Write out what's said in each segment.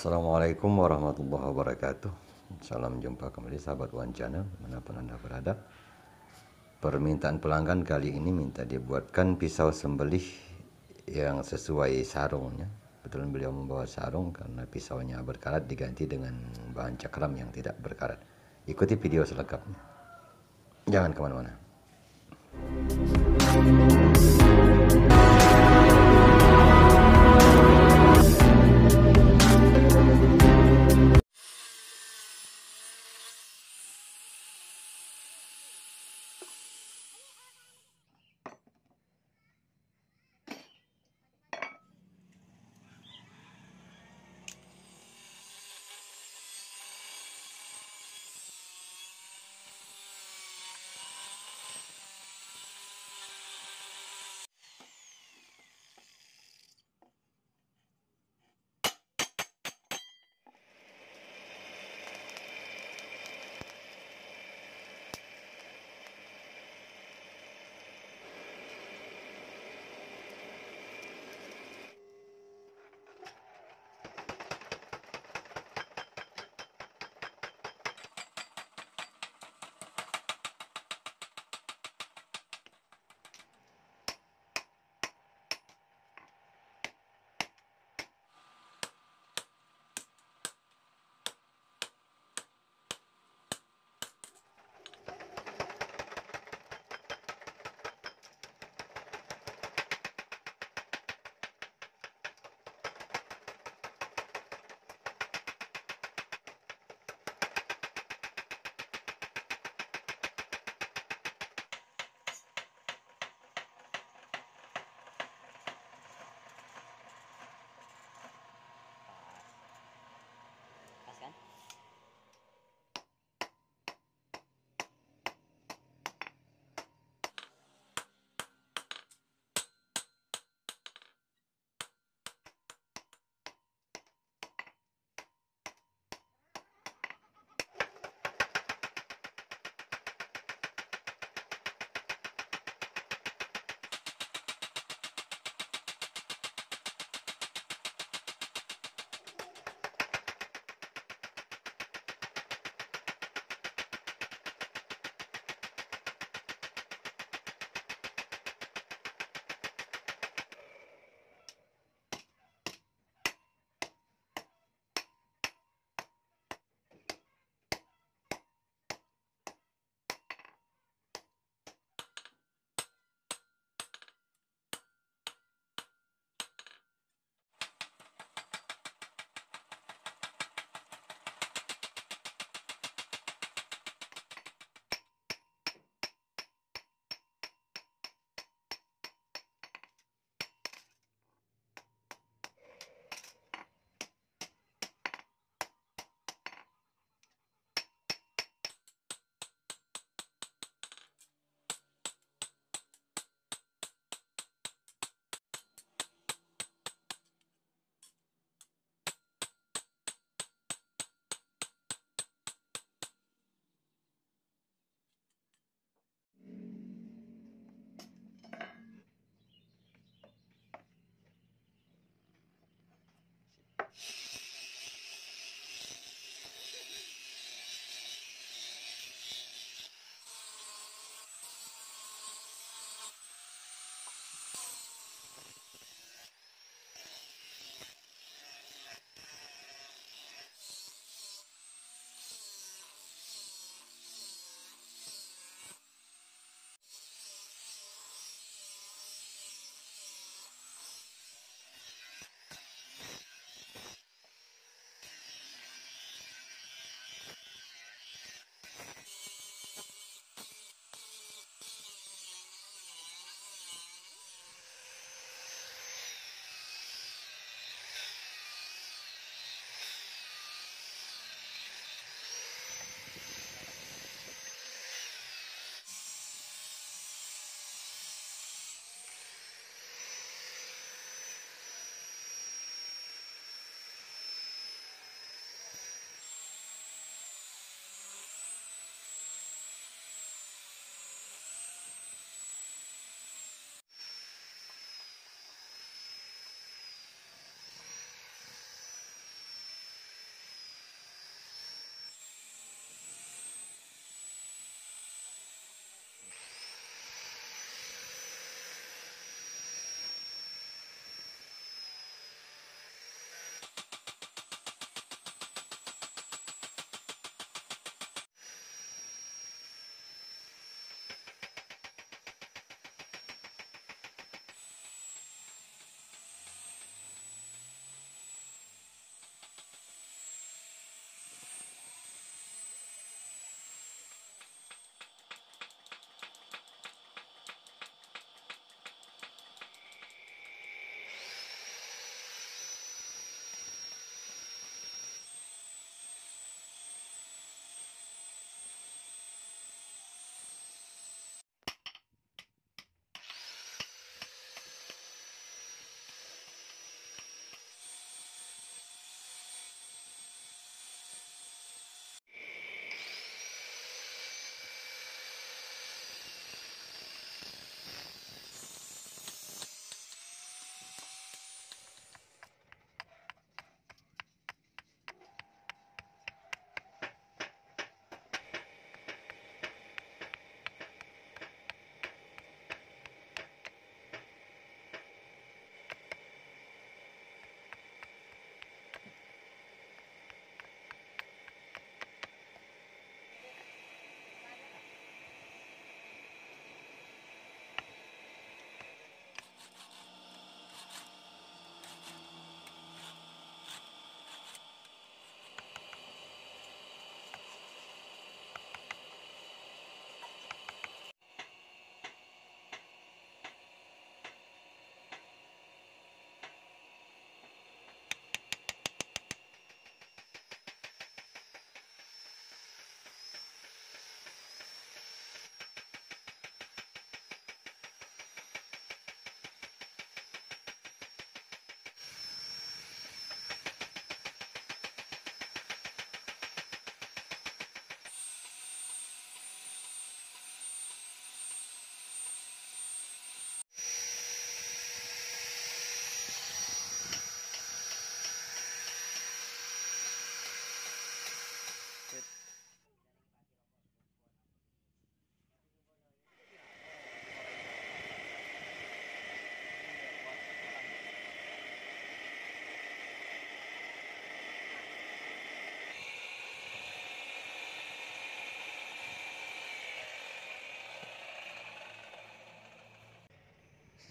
Assalamualaikum warahmatullahi wabarakatuh. Salam jumpa kembali sahabat One Channel manapun anda berada. Permintaan pelanggan kali ini minta dibuatkan pisau sembelih yang sesuai sarungnya. Betul beliau membawa sarung karena pisaunya berkarat diganti dengan bahan cakram yang tidak berkarat. Ikuti video selengkapnya. Jangan kemana-mana.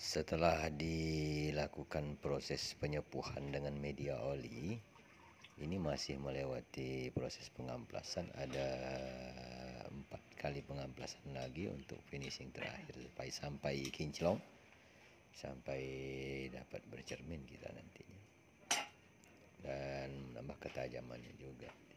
Setelah dilakukan proses penyepuhan dengan media oli, ini masih melewati proses pengamplasan ada empat kali pengamplasan lagi untuk finishing terakhir sampai sampai kinclong sampai dapat bercermin kita nantinya dan menambah ketajamannya juga.